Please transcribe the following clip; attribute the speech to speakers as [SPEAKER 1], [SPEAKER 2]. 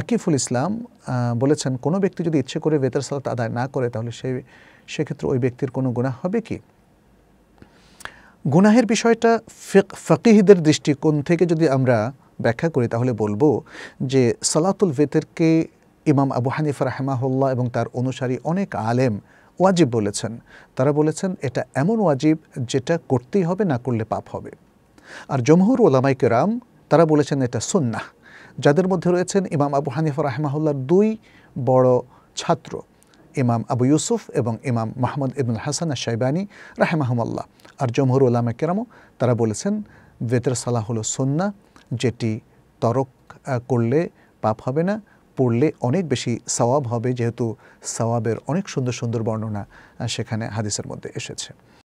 [SPEAKER 1] আকিফুল ইসলাম বলেছেন কোনো ব্যক্তি যদি ইচ্ছে করে বেতার সালাত আদায় না করে তাহলে সেই সেক্ষেত্রে ওই ব্যক্তির কোনো গুণাহ হবে কি গুনাহের বিষয়টা ফকিহদের দৃষ্টিকোণ থেকে যদি আমরা ব্যাখ্যা করি তাহলে বলবো যে সালাতুল ভেতেরকে ইমাম আবু হানিফ রাহমাহুল্লাহ এবং তার অনুসারী অনেক আলেম ওয়াজিব বলেছেন তারা বলেছেন এটা এমন ওয়াজিব যেটা করতেই হবে না করলে পাপ হবে আর জমহুর ওলামাইকে রাম তারা বলেছেন এটা সুন্নাহ যাদের মধ্যে রয়েছেন ইমাম আবু হানিফা রাহমাহুল্লার দুই বড় ছাত্র ইমাম আবু ইউসুফ এবং ইমাম মাহমুদ ইবুল হাসান শাইবানী রাহেমাহমল্লা আর জমহুর উল্লামা কেরামো তারা বলেছেন বেতের সালাহ হলো সন্না যেটি তরক করলে পাপ হবে না পড়লে অনেক বেশি সওয়াব হবে যেহেতু সওয়াবের অনেক সুন্দর সুন্দর বর্ণনা সেখানে হাদিসের মধ্যে এসেছে